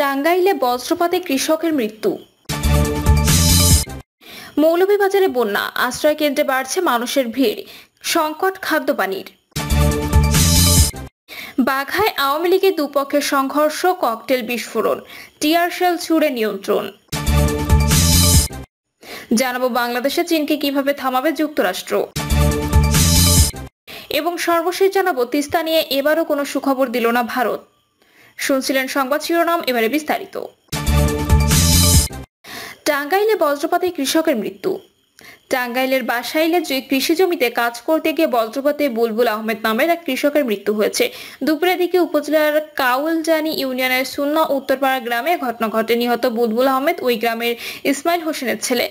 টাঙ্গাইলে বজ্রপাতে কৃষকের মৃত্যু মৌলভীবাজারে বন্যা আশ্রয় কেন্দ্রে বাড়ছে মানুষের ভিড় সংকট খাদ্য পানির বাঘায় আওয়ামী লীগের দুপক্ষের সংঘর্ষ ককটেল বিস্ফোরণ টিয়ার শেল ছুড়ে নিয়ন্ত্রণ জানাবো বাংলাদেশে চীনকে কিভাবে থামাবে যুক্তরাষ্ট্র এবং সর্বশেষ জানাবো তিস্তা নিয়ে এবারও কোনো সুখবর দিল না ভারত শুনছিলেন সংবাদ শিরোনাম এবারে বিস্তারিত টাঙ্গাইলে বজ্রপাতে কৃষকের মৃত্যু টাঙ্গাইলের বাসাইলে যে কৃষি জমিতে কাজ করতে গিয়ে বজ্রপাতে বুলবুল আহমেদ নামের এক কৃষকের মৃত্যু হয়েছে দুপুরের দিকে উপজেলার কাউলজানি ইউনিয়নের সুন্না উত্তরপাড়া গ্রামে ঘটনা ঘটে নিহত বুলবুল আহমেদ ওই গ্রামের ইসমাইল হোসেনের ছেলে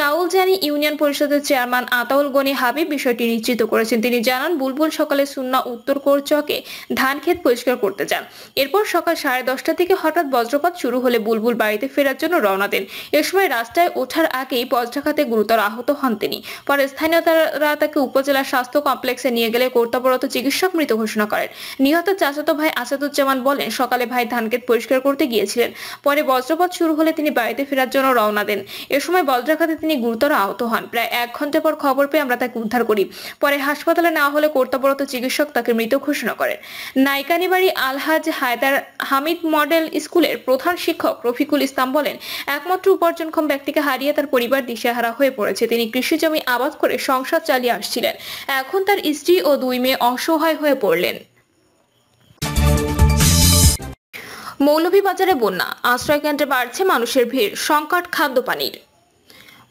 কাউলজানি ইউনিয়ন পরিষদের চেয়ারম্যান আতাউল গনি হাবিব বিষয়টি নিশ্চিত করেছেন তিনি জানান বুলবুল সকালে সুন্না উত্তর কোরচকে ধান ক্ষেত পরিষ্কার করতে যান এরপর সকাল সাড়ে দশটা থেকে হঠাৎ বজ্রপাত শুরু হলে বুলবুল বাড়িতে ফেরার জন্য রওনা দেন এ সময় রাস্তায় ওঠার আগেই বজ্রাঘাতে গুরুতর আহত হন তিনি পরে স্থানীয়তারা তাকে উপজেলা স্বাস্থ্য কমপ্লেক্সে নিয়ে গেলে কর্তব্যরত চিকিৎসক মৃত ঘোষণা করেন নিহত চাচাতো ভাই আসাদুজ্জামান বলেন সকালে ভাই ধানক্ষেত পরিষ্কার করতে গিয়েছিলেন পরে বজ্রপাত শুরু হলে তিনি বাড়িতে ফেরার জন্য রওনা দেন এ সময় বজ্রাঘাতে তিনি গুরুতর আহত হন প্রায় এক ঘন্টা পর খবর পেয়ে আমরা তাকে উদ্ধার করি পরে হাসপাতালে না হলে কর্তব্যরত চিকিৎসক তাকে মৃত ঘোষণা করেন নাইকানিবাড়ি আলহাজ হায়দার হামিদ মডেল স্কুলের প্রধান শিক্ষক রফিকুল ইসলাম বলেন একমাত্র উপার্জনক্ষম ব্যক্তিকে হারিয়ে তার পরিবার দিশেহারা হয়ে পড়েছে তিনি কৃষি জমি আবাদ করে সংসার চালিয়ে আসছিলেন এখন তার স্ত্রী ও দুই মেয়ে অসহায় হয়ে পড়লেন মৌলভীবাজারে বন্যা আশ্রয়কেন্দ্রে বাড়ছে মানুষের ভিড় সংকট খাদ্য পানির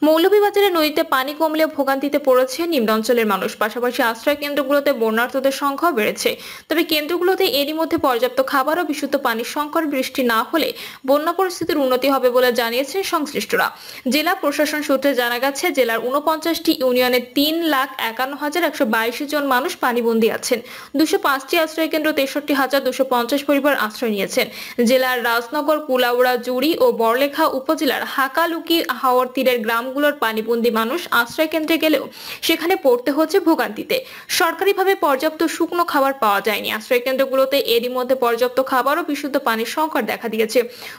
মৌলভীবাজারে নদীতে পানি কমলে ভোগান্তিতে পড়েছে নিম্নাঞ্চলের মানুষ পাশাপাশি আশ্রয় কেন্দ্রগুলোতে বন্যার্থদের সংখ্যাও বেড়েছে তবে কেন্দ্রগুলোতে এরই মধ্যে পর্যাপ্ত খাবার ও বিশুদ্ধ পানির সংকট বৃষ্টি না হলে বন্যা পরিস্থিতির উন্নতি হবে বলে জানিয়েছেন সংশ্লিষ্টরা জেলা প্রশাসন সূত্রে জানা গেছে জেলার উনপঞ্চাশটি ইউনিয়নে তিন লাখ একান্ন হাজার একশো বাইশ জন মানুষ পানিবন্দী আছেন দুশো পাঁচটি আশ্রয় কেন্দ্র তেষট্টি হাজার দুশো পঞ্চাশ পরিবার আশ্রয় নিয়েছেন জেলার রাজনগর কুলাউড়া জুড়ি ও বড়লেখা উপজেলার হাকালুকি হাওয়ার তীরের গ্রাম গ্রামগুলোর পানিবন্দী মানুষ আশ্রয় কেন্দ্রে গেলেও সেখানে পড়তে হচ্ছে ভোগান্তিতে সরকারিভাবে পর্যাপ্ত শুকনো খাবার পাওয়া যায়নি আশ্রয় কেন্দ্রগুলোতে এরই মধ্যে পর্যাপ্ত খাবার ও বিশুদ্ধ পানির সংকট দেখা দিয়েছে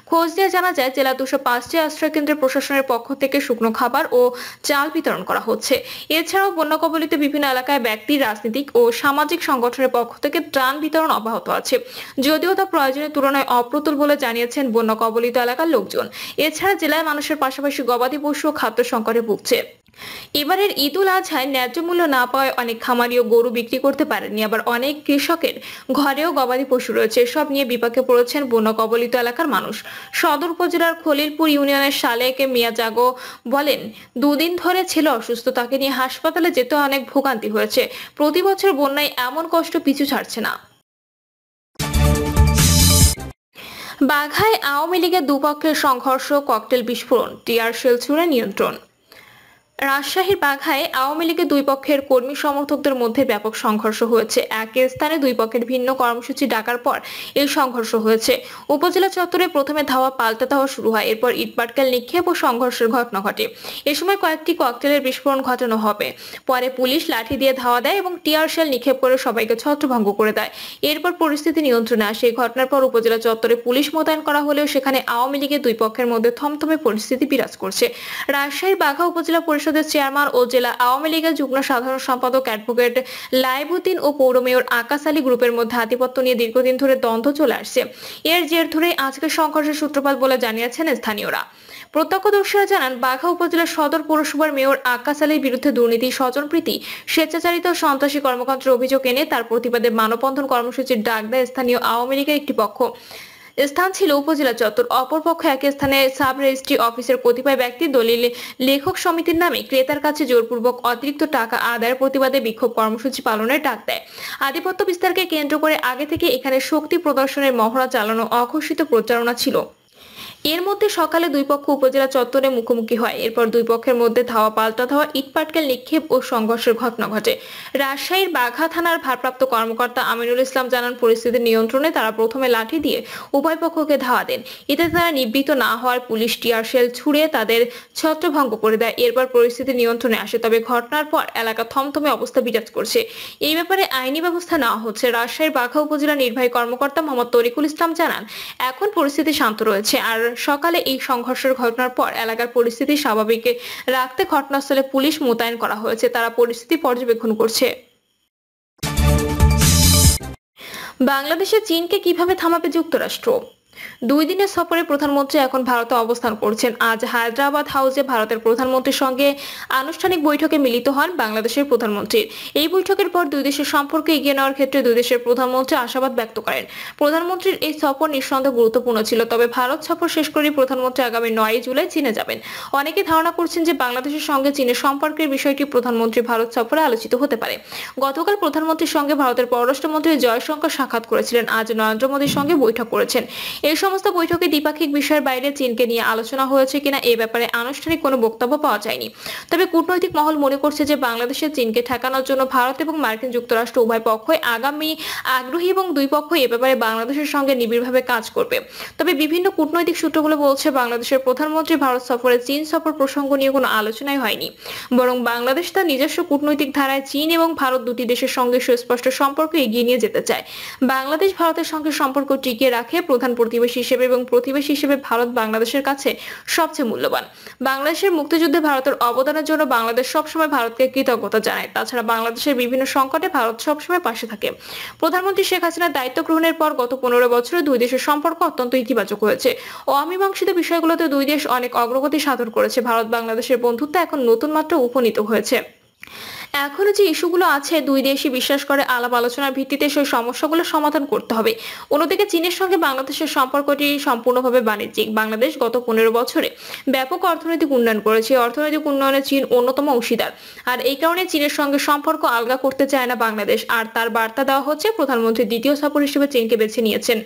খোঁজ নিয়ে জানা যায় জেলা দুশো পাঁচটি আশ্রয় কেন্দ্রের প্রশাসনের পক্ষ থেকে শুকনো খাবার ও চাল বিতরণ করা হচ্ছে এছাড়াও বন্য কবলিত বিভিন্ন এলাকায় ব্যক্তি রাজনীতিক ও সামাজিক সংগঠনের পক্ষ থেকে ত্রাণ বিতরণ অব্যাহত আছে যদিও তা প্রয়োজনের তুলনায় অপ্রতুল বলে জানিয়েছেন বন্য কবলিত এলাকার লোকজন এছাড়া জেলায় মানুষের পাশাপাশি গবাদি পশু ও খাদ্য সংকটে ভুগছে এবারের ঈদুল আজহায় ন্যায্য মূল্য না পাওয়ায় অনেক খামারি ও গরু বিক্রি করতে পারেনি আবার অনেক কৃষকের ঘরেও গবাদি পশু রয়েছে সব নিয়ে বিপাকে পড়েছেন বন্যা কবলিত এলাকার মানুষ সদর উপজেলার খলিলপুর ইউনিয়নের সালেক মিয়া জাগো বলেন দুদিন ধরে ছিল অসুস্থ তাকে নিয়ে হাসপাতালে যেতে অনেক ভোগান্তি হয়েছে প্রতি বছর বন্যায় এমন কষ্ট পিছু ছাড়ছে না বাঘায় আওয়ামী লীগের দুপক্ষের সংঘর্ষ ককটেল বিস্ফোরণ টিয়ার শেল ছুড়ে নিয়ন্ত্রণ রাজশাহীর বাঘায় আওয়ামী লীগের দুই পক্ষের কর্মী সমর্থকদের মধ্যে ব্যাপক সংঘর্ষ হয়েছে একই স্থানে দুই পক্ষের ভিন্ন কর্মসূচি ডাকার পর এই সংঘর্ষ হয়েছে উপজেলা চত্বরে প্রথমে ধাওয়া পাল্টা ধাওয়া শুরু হয় এরপর ইটপাটকেল নিক্ষেপ ও সংঘর্ষের ঘটনা ঘটে এ সময় কয়েকটি ককটেলের বিস্ফোরণ ঘটানো হবে পরে পুলিশ লাঠি দিয়ে ধাওয়া দেয় এবং টিয়ার শেল নিক্ষেপ করে সবাইকে ছত্রভঙ্গ করে দেয় এরপর পরিস্থিতি নিয়ন্ত্রণে আসে এই ঘটনার পর উপজেলা চত্বরে পুলিশ মোতায়েন করা হলেও সেখানে আওয়ামী লীগের দুই পক্ষের মধ্যে থমথমে পরিস্থিতি বিরাজ করছে রাজশাহীর বাঘা উপজেলা পরিষদ পরিষদের চেয়ারম্যান ও জেলা আওয়ামী লীগের যুগ্ম সাধারণ সম্পাদক অ্যাডভোকেট লাইবুদ্দিন ও পৌর মেয়র আকাশ আলী গ্রুপের মধ্যে আধিপত্য নিয়ে দীর্ঘদিন ধরে দ্বন্দ্ব চলে আসছে এর জের ধরে আজকের সংঘর্ষের সূত্রপাত বলে জানিয়েছেন স্থানীয়রা প্রত্যক্ষদর্শীরা জানান বাঘা উপজেলার সদর পৌরসভার মেয়র আকাশ আলীর বিরুদ্ধে দুর্নীতি স্বজনপ্রীতি স্বেচ্ছাচারিত সন্ত্রাসী কর্মকাণ্ডের অভিযোগ এনে তার প্রতিবাদে মানববন্ধন কর্মসূচির ডাক দেয় স্থানীয় আওয়ামী লীগের একটি পক্ষ স্থান ছিল উপজেলা চত্বর অপরপক্ষ এক স্থানে সাব রেজিস্ট্রি অফিসের কতিপয় ব্যক্তি দলিল লেখক সমিতির নামে ক্রেতার কাছে জোরপূর্বক অতিরিক্ত টাকা আদায়ের প্রতিবাদে বিক্ষোভ কর্মসূচি পালনের ডাক দেয় আধিপত্য বিস্তারকে কেন্দ্র করে আগে থেকে এখানে শক্তি প্রদর্শনের মহড়া চালানো অঘোষিত প্রচারণা ছিল এর মধ্যে সকালে দুই পক্ষ উপজেলা চত্বরে মুখোমুখি হয় এরপর দুই পক্ষের মধ্যে ধাওয়া পাল্টা ধাওয়া ইটপাটকেল নিক্ষেপ ও সংঘর্ষের ঘটনা ঘটে রাজশাহীর বাঘা থানার ভারপ্রাপ্ত কর্মকর্তা আমিনুল ইসলাম জানান পরিস্থিতি নিয়ন্ত্রণে তারা প্রথমে লাঠি দিয়ে উভয় পক্ষকে ধাওয়া দেন এতে তারা নিবৃত না হওয়ার পুলিশ টিয়ারশেল ছুড়ে তাদের ছত্রভঙ্গ করে দেয় এরপর পরিস্থিতি নিয়ন্ত্রণে আসে তবে ঘটনার পর এলাকা থমথমে অবস্থা বিরাজ করছে এই ব্যাপারে আইনি ব্যবস্থা নেওয়া হচ্ছে রাজশাহীর বাঘা উপজেলা নির্বাহী কর্মকর্তা মোহাম্মদ তরিকুল ইসলাম জানান এখন পরিস্থিতি শান্ত রয়েছে আর সকালে এই সংঘর্ষের ঘটনার পর এলাকার পরিস্থিতি স্বাভাবিকে রাখতে ঘটনাস্থলে পুলিশ মোতায়েন করা হয়েছে তারা পরিস্থিতি পর্যবেক্ষণ করছে বাংলাদেশে চীনকে কিভাবে থামাবে যুক্তরাষ্ট্র দুই দিনের সফরে প্রধানমন্ত্রী এখন ভারতে অবস্থান করছেন আজ হায়দ্রাবাদ হাউসে ভারতের প্রধানমন্ত্রীর সঙ্গে আনুষ্ঠানিক বৈঠকে মিলিত হন বাংলাদেশের প্রধানমন্ত্রী এই বৈঠকের পর দুই দেশের সম্পর্ক এগিয়ে নেওয়ার ক্ষেত্রে দুই দেশের প্রধানমন্ত্রী আশাবাদ ব্যক্ত করেন প্রধানমন্ত্রীর এই সফর নিঃসন্দেহে গুরুত্বপূর্ণ ছিল তবে ভারত সফর শেষ করে প্রধানমন্ত্রী আগামী নয় জুলাই চীনে যাবেন অনেকে ধারণা করছেন যে বাংলাদেশের সঙ্গে চীনের সম্পর্কের বিষয়টি প্রধানমন্ত্রী ভারত সফরে আলোচিত হতে পারে গতকাল প্রধানমন্ত্রীর সঙ্গে ভারতের পররাষ্ট্রমন্ত্রী জয়শঙ্কর সাক্ষাৎ করেছিলেন আজ নরেন্দ্র মোদীর সঙ্গে বৈঠক করেছেন এ এই সমস্ত বৈঠকে দ্বিপাক্ষিক বিষয়ের বাইরে চীনকে নিয়ে আলোচনা হয়েছে কিনা এ ব্যাপারে আনুষ্ঠানিক কোনো বক্তব্য পাওয়া যায়নি তবে কূটনৈতিক মহল মনে করছে যে বাংলাদেশের চীনকে ঠেকানোর জন্য ভারত এবং মার্কিন যুক্তরাষ্ট্র উভয় পক্ষই আগামী আগ্রহী এবং দুই পক্ষই এ ব্যাপারে বাংলাদেশের সঙ্গে নিবিড়ভাবে কাজ করবে তবে বিভিন্ন কূটনৈতিক সূত্রগুলো বলছে বাংলাদেশের প্রধানমন্ত্রী ভারত সফরে চীন সফর প্রসঙ্গ নিয়ে কোনো আলোচনাই হয়নি বরং বাংলাদেশ তার নিজস্ব কূটনৈতিক ধারায় চীন এবং ভারত দুটি দেশের সঙ্গে সুস্পষ্ট সম্পর্ক এগিয়ে নিয়ে যেতে চায় বাংলাদেশ ভারতের সঙ্গে সম্পর্ক টিকিয়ে রাখে প্রধান প্রতিবেদন প্রতিবেশী হিসেবে এবং প্রতিবেশী হিসেবে ভারত বাংলাদেশের কাছে সবচেয়ে মূল্যবান বাংলাদেশের মুক্তিযুদ্ধে ভারতের অবদানের জন্য বাংলাদেশ সবসময় ভারতকে কৃতজ্ঞতা জানায় তাছাড়া বাংলাদেশের বিভিন্ন সংকটে ভারত সবসময় পাশে থাকে প্রধানমন্ত্রী শেখ হাসিনার দায়িত্ব গ্রহণের পর গত পনেরো বছরে দুই দেশের সম্পর্ক অত্যন্ত ইতিবাচক হয়েছে অমীমাংসিত বিষয়গুলোতে দুই দেশ অনেক অগ্রগতি সাধন করেছে ভারত বাংলাদেশের বন্ধুত্ব এখন নতুন মাত্রা উপনীত হয়েছে এখনো যে ইস্যুগুলো আছে দুই দেশই বিশ্বাস করে আলাপ আলোচনার ভিত্তিতে সেই সমস্যাগুলো সমাধান করতে হবে অন্যদিকে চীনের সঙ্গে বাংলাদেশের সম্পর্কটি সম্পূর্ণভাবে বাণিজ্যিক বাংলাদেশ গত পনেরো বছরে ব্যাপক অর্থনৈতিক উন্নয়ন করেছে অর্থনৈতিক উন্নয়নে চীন অন্যতম অংশীদার আর এই কারণে চীনের সঙ্গে সম্পর্ক আলগা করতে চায় না বাংলাদেশ আর তার বার্তা দেওয়া হচ্ছে প্রধানমন্ত্রী দ্বিতীয় সফর হিসেবে চীনকে বেছে নিয়েছেন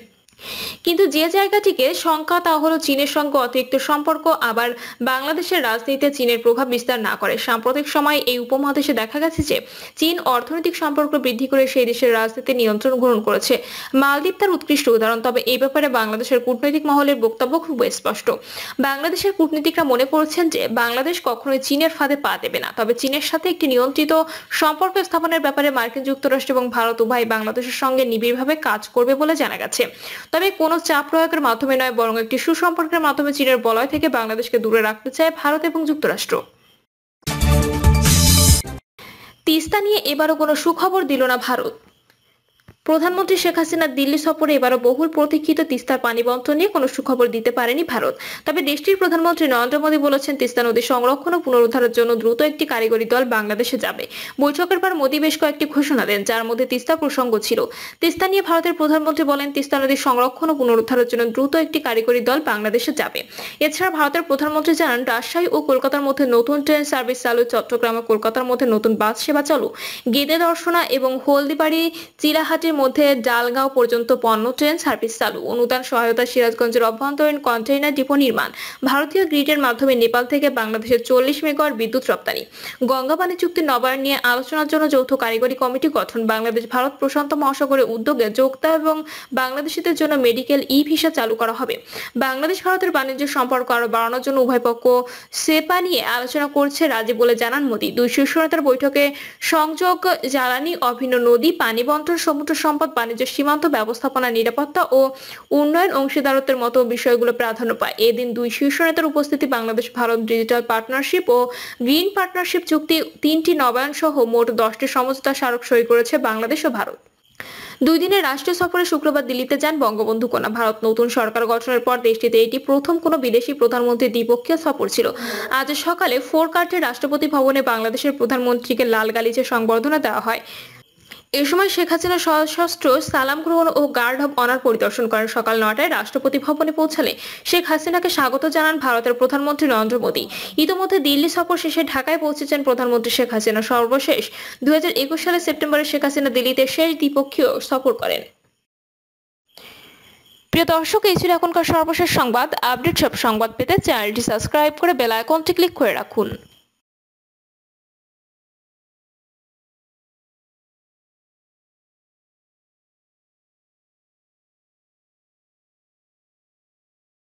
কিন্তু যে জায়গাটিকে শঙ্কা তা হলো চীনের সঙ্গে অতিরিক্ত সম্পর্ক আবার বাংলাদেশের রাজনীতিতে চীনের প্রভাব বিস্তার না করে সাম্প্রতিক সময়ে এই উপমহাদেশে দেখা গেছে যে চীন অর্থনৈতিক সম্পর্ক বৃদ্ধি করে সেই দেশের রাজনীতি নিয়ন্ত্রণ গ্রহণ করেছে মালদ্বীপ তার উৎকৃষ্ট উদাহরণ তবে এই ব্যাপারে বাংলাদেশের কূটনৈতিক মহলের বক্তব্য খুব স্পষ্ট বাংলাদেশের কূটনীতিকরা মনে করছেন যে বাংলাদেশ কখনোই চীনের ফাঁদে পা দেবে না তবে চীনের সাথে একটি নিয়ন্ত্রিত সম্পর্ক স্থাপনের ব্যাপারে মার্কিন যুক্তরাষ্ট্র এবং ভারত উভয় বাংলাদেশের সঙ্গে নিবিড়ভাবে কাজ করবে বলে জানা গেছে তবে কোনো চাপ প্রয়োগের মাধ্যমে নয় বরং একটি সুসম্পর্কের মাধ্যমে চীনের বলয় থেকে বাংলাদেশকে দূরে রাখতে চায় ভারত এবং যুক্তরাষ্ট্র তিস্তা নিয়ে এবারও কোনো সুখবর দিল না ভারত প্রধানমন্ত্রী শেখ হাসিনার দিল্লি সফরে এবারও বহুল প্রতীক্ষিত তিস্তার পানি বন্টন নিয়ে কোনো সুখবর দিতে পারেনি ভারত তবে দেশটির প্রধানমন্ত্রী নরেন্দ্র মোদী বলেছেন তিস্তা নদী সংরক্ষণ ও পুনরুদ্ধারের জন্য দ্রুত একটি কারিগরি দল বাংলাদেশে যাবে বৈঠকের পর মোদী বেশ কয়েকটি ঘোষণা দেন যার মধ্যে তিস্তা প্রসঙ্গ ছিল তিস্তা নিয়ে ভারতের প্রধানমন্ত্রী বলেন তিস্তা নদী সংরক্ষণ ও পুনরুদ্ধারের জন্য দ্রুত একটি কারিগরি দল বাংলাদেশে যাবে এছাড়া ভারতের প্রধানমন্ত্রী জানান রাজশাহী ও কলকাতার মধ্যে নতুন ট্রেন সার্ভিস চালু চট্টগ্রাম ও কলকাতার মধ্যে নতুন বাস সেবা চালু গেদে দর্শনা এবং হলদিবাড়ি চিলাহাটির মধ্যে ডালগাঁও পর্যন্ত পণ্য ট্রেন সার্ভিস চালু অনুদান সহায়তা সিরাজগঞ্জের অভ্যন্তরীণ কন্টেইনার ডিপো নির্মাণ ভারতীয় গ্রিডের মাধ্যমে নেপাল থেকে বাংলাদেশের চল্লিশ মেগাওয়াট বিদ্যুৎ রপ্তানি গঙ্গা পানি চুক্তি নবায়ন নিয়ে আলোচনার জন্য যৌথ কারিগরি কমিটি গঠন বাংলাদেশ ভারত প্রশান্ত মহাসাগরে উদ্যোগে যোক্তা এবং বাংলাদেশিদের জন্য মেডিকেল ই ভিসা চালু করা হবে বাংলাদেশ ভারতের বাণিজ্য সম্পর্ক আরও বাড়ানোর জন্য উভয় পক্ষ সেপা নিয়ে আলোচনা করছে রাজি বলে জানান মোদী দুই শীর্ষ নেতার বৈঠকে সংযোগ জ্বালানি অভিন্ন নদী পানি বন্টন সমুদ্র সম্পদ বাণিজ্য সীমান্ত ব্যবস্থাপনা নিরাপত্তা ও উন্নয়ন অংশীদারত্বের মতো বিষয়গুলো প্রাধান্য পায় এদিন দুই শীর্ষ নেতার উপস্থিতি বাংলাদেশ ভারত ডিজিটাল পার্টনারশিপ ও গ্রিন পার্টনারশিপ চুক্তি তিনটি নবায়ন সহ মোট দশটি সমঝোতা স্মারক সই করেছে বাংলাদেশ ও ভারত দুই দিনের রাষ্ট্রীয় সফরে শুক্রবার দিল্লিতে যান বঙ্গবন্ধু কন্যা ভারত নতুন সরকার গঠনের পর দেশটিতে এটি প্রথম কোনো বিদেশি প্রধানমন্ত্রী দ্বিপক্ষীয় সফর ছিল আজ সকালে ফোরকার্টে রাষ্ট্রপতি ভবনে বাংলাদেশের প্রধানমন্ত্রীকে লাল গালিচে সংবর্ধনা দেওয়া হয় এ সময় শেখ হাসিনা সশস্ত্র সালাম গ্রহণ ও গার্ড অব অনার পরিদর্শন করেন সকাল নটায় রাষ্ট্রপতি ভবনে পৌঁছালে শেখ হাসিনাকে স্বাগত জানান ভারতের প্রধানমন্ত্রী নরেন্দ্র মোদী ইতিমধ্যে দিল্লি সফর শেষে ঢাকায় পৌঁছেছেন প্রধানমন্ত্রী শেখ হাসিনা সর্বশেষ দু সালে সেপ্টেম্বরে শেখ হাসিনা দিল্লিতে শেষ দ্বিপক্ষীয় সফর করেন প্রিয় দর্শক এই ছিল এখনকার সর্বশেষ সংবাদ আপডেট সব সংবাদ পেতে চ্যানেলটি সাবস্ক্রাইব করে বেল আইকনটি ক্লিক করে রাখুন